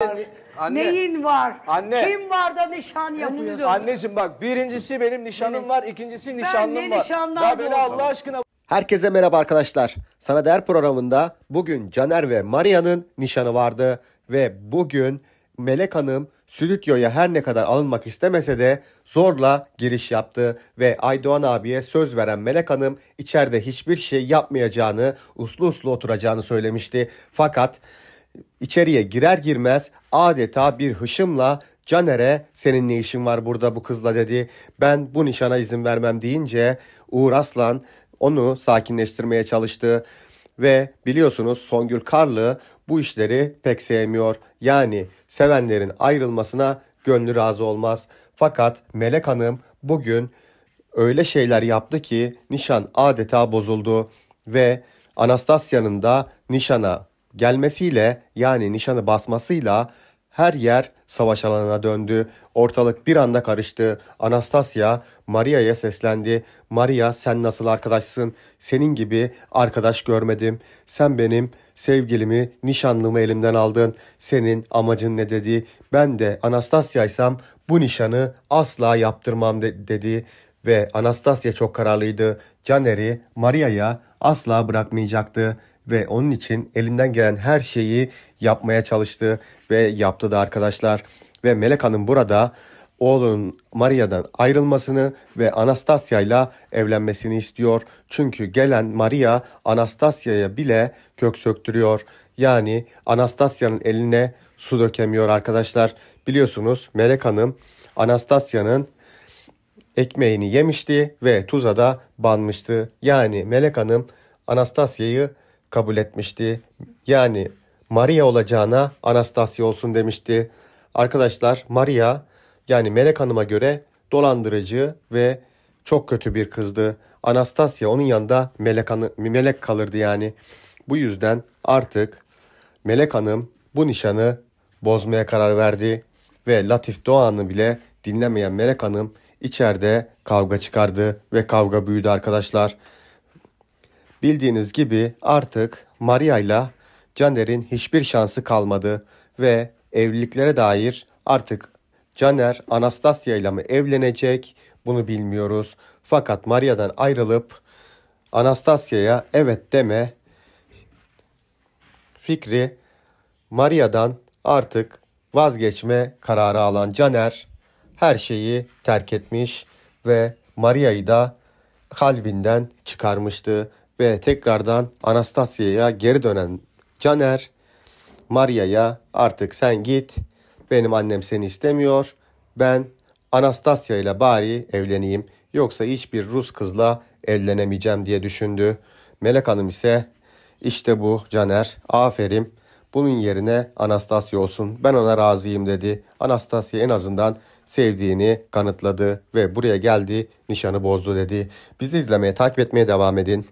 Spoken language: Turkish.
Anne. Neyin var? Anne. Kim var da nişan yapıyorsun? Anneciğim bak birincisi benim nişanım var, ikincisi nişanlım ne var. nişanlar Ya beni Allah aşkına Herkese merhaba arkadaşlar. Sana Değer programında bugün Caner ve Maria'nın nişanı vardı. Ve bugün Melek Hanım stüdyoya her ne kadar alınmak istemese de zorla giriş yaptı. Ve Aydoğan abiye söz veren Melek Hanım içeride hiçbir şey yapmayacağını, uslu uslu oturacağını söylemişti. Fakat içeriye girer girmez adeta bir hışımla Caner'e senin ne işin var burada bu kızla dedi. Ben bu nişana izin vermem deyince Uğur Aslan onu sakinleştirmeye çalıştı. Ve biliyorsunuz Songül Karlı bu işleri pek sevmiyor. Yani sevenlerin ayrılmasına gönlü razı olmaz. Fakat Melek Hanım bugün öyle şeyler yaptı ki nişan adeta bozuldu ve Anastasya'nın da nişana Gelmesiyle yani nişanı basmasıyla her yer savaş alanına döndü. Ortalık bir anda karıştı. Anastasia Maria'ya seslendi. Maria sen nasıl arkadaşsın? Senin gibi arkadaş görmedim. Sen benim sevgilimi, nişanlımı elimden aldın. Senin amacın ne dedi? Ben de Anastasia'ysam bu nişanı asla yaptırmam de dedi. Ve Anastasia çok kararlıydı. Caner'i Maria'ya asla bırakmayacaktı ve onun için elinden gelen her şeyi yapmaya çalıştı ve yaptı da arkadaşlar. Ve Melek Hanım burada oğlun Maria'dan ayrılmasını ve Anastasya ile evlenmesini istiyor. Çünkü gelen Maria Anastasya'ya bile kök söktürüyor. Yani Anastasya'nın eline su dökemiyor arkadaşlar. Biliyorsunuz Melek Hanım Anastasya'nın ekmeğini yemişti ve tuza da banmıştı. Yani Melek Hanım Anastasya'yı kabul etmişti. Yani Maria olacağına Anastasya olsun demişti. Arkadaşlar Maria yani Melek Hanım'a göre dolandırıcı ve çok kötü bir kızdı. Anastasya onun yanında Melek, Hanım, Melek kalırdı yani. Bu yüzden artık Melek Hanım bu nişanı bozmaya karar verdi ve Latif Doğan'ı bile dinlemeyen Melek Hanım içeride kavga çıkardı ve kavga büyüdü arkadaşlar. Bildiğiniz gibi artık Maria ile Caner'in hiçbir şansı kalmadı ve evliliklere dair artık Caner Anastasia ile mi evlenecek bunu bilmiyoruz. Fakat Maria'dan ayrılıp Anastasia'ya evet deme fikri Maria'dan artık vazgeçme kararı alan Caner her şeyi terk etmiş ve Maria'yı da kalbinden çıkarmıştı ve tekrardan Anastasya'ya geri dönen Caner Maria'ya artık sen git benim annem seni istemiyor ben Anastasya ile bari evleneyim yoksa hiçbir Rus kızla evlenemeyeceğim diye düşündü. Melek Hanım ise işte bu Caner aferin bunun yerine Anastasya olsun ben ona razıyım dedi. Anastasya en azından sevdiğini kanıtladı ve buraya geldi nişanı bozdu dedi. Bizi izlemeye takip etmeye devam edin.